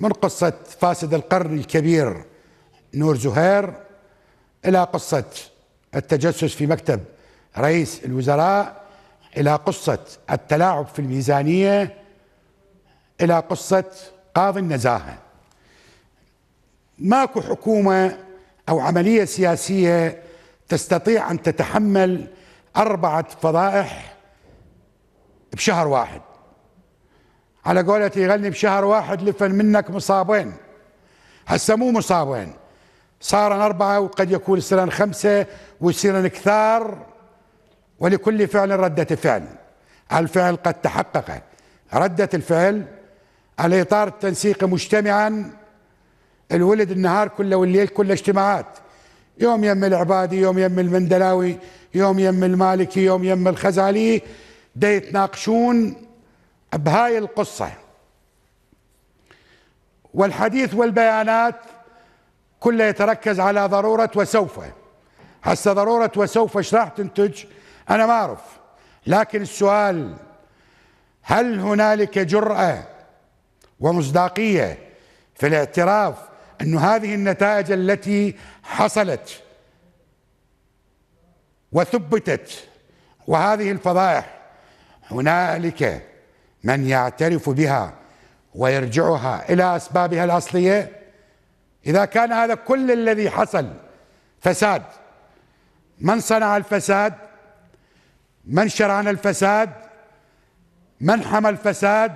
من قصة فاسد القرن الكبير نور زهير إلى قصة التجسس في مكتب رئيس الوزراء إلى قصة التلاعب في الميزانية إلى قصة قاضي النزاهة ماكو حكومة أو عملية سياسية تستطيع أن تتحمل أربعة فضائح بشهر واحد على قولة يغني بشهر واحد لفن منك مصابين هسه مو مصابين صارن أربعة وقد يكون يصيرن خمسة ويصيرن كثار ولكل فعل ردة فعل الفعل قد تحقق ردة الفعل على إطار التنسيق مجتمعا الولد النهار كله والليل كله اجتماعات يوم يم العبادي يوم يم المندلاوي يوم يم المالكي يوم يم الخزالي دا يتناقشون بهاي القصة والحديث والبيانات كله يتركز على ضرورة وسوف هسه ضرورة وسوف ايش راح تنتج أنا ما أعرف لكن السؤال هل هنالك جرأة ومصداقية في الاعتراف أن هذه النتائج التي حصلت وثبتت وهذه الفضائح هنالك من يعترف بها ويرجعها إلى أسبابها الأصلية إذا كان هذا كل الذي حصل فساد من صنع الفساد من شرعنا الفساد من حمى الفساد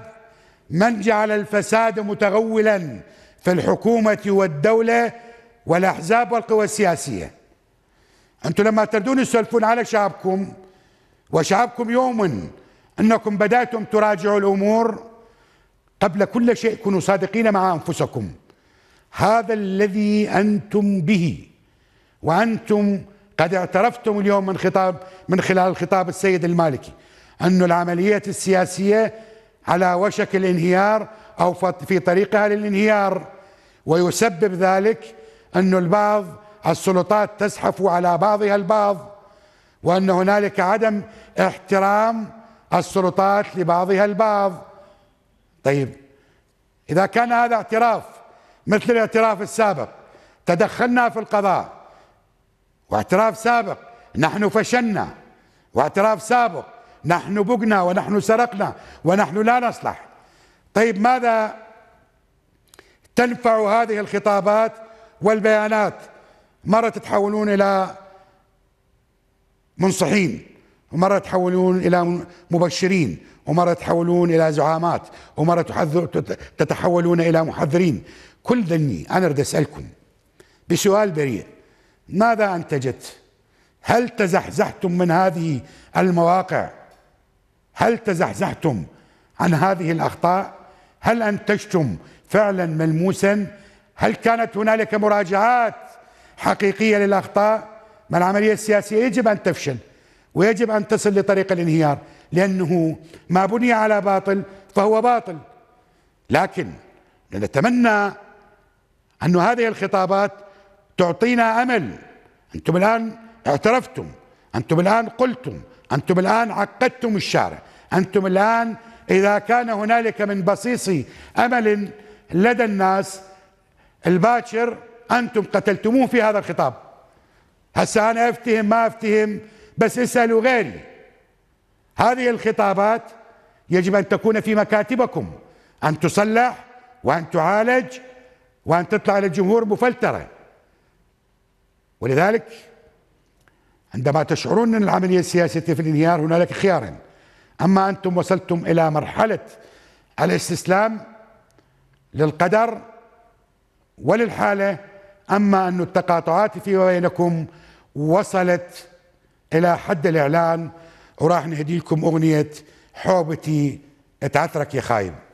من جعل الفساد متغولا في الحكومة والدولة والأحزاب والقوى السياسية أنتم لما تردون تسولفون على شعبكم وشعبكم يؤمن أنكم بدأتم تراجعوا الأمور قبل كل شيء كونوا صادقين مع أنفسكم هذا الذي أنتم به وأنتم قد اعترفتم اليوم من خطاب من خلال خطاب السيد المالكي أن العملية السياسية على وشك الانهيار أو في طريقها للانهيار ويسبب ذلك أن البعض السلطات تزحف على بعضها البعض وأن هنالك عدم احترام السلطات لبعضها البعض طيب إذا كان هذا اعتراف مثل الاعتراف السابق تدخلنا في القضاء واعتراف سابق نحن فشلنا واعتراف سابق نحن بقنا ونحن سرقنا ونحن لا نصلح طيب ماذا تنفع هذه الخطابات والبيانات مرة تتحولون إلى منصحين ومرة تحولون إلى مبشرين ومرة تحولون إلى زعامات ومرة تتحولون إلى محذرين كل ذني أنا أريد أسألكم بسؤال بريء ماذا أنتجت هل تزحزحتم من هذه المواقع هل تزحزحتم عن هذه الأخطاء هل أنتجتم فعلا ملموسا هل كانت هنالك مراجعات حقيقية للأخطاء ما العملية السياسية يجب أن تفشل ويجب أن تصل لطريق الانهيار لأنه ما بني على باطل فهو باطل لكن نتمنى أن هذه الخطابات تعطينا أمل أنتم الآن اعترفتم أنتم الآن قلتم أنتم الآن عقدتم الشارع أنتم الآن إذا كان هنالك من بصيص أمل لدى الناس الباكر أنتم قتلتموه في هذا الخطاب هسه أنا أفتهم ما أفتهم بس اسألوا غيري هذه الخطابات يجب أن تكون في مكاتبكم أن تصلح وأن تعالج وأن تطلع للجمهور مفلترة ولذلك عندما تشعرون أن العملية السياسية في الانهيار هنالك خيار أما أنتم وصلتم إلى مرحلة الاستسلام للقدر وللحالة أما أن التقاطعات فيما بينكم وصلت الى حد الاعلان وراح نهدي لكم اغنيه حوبتي اتعثرك يا خايب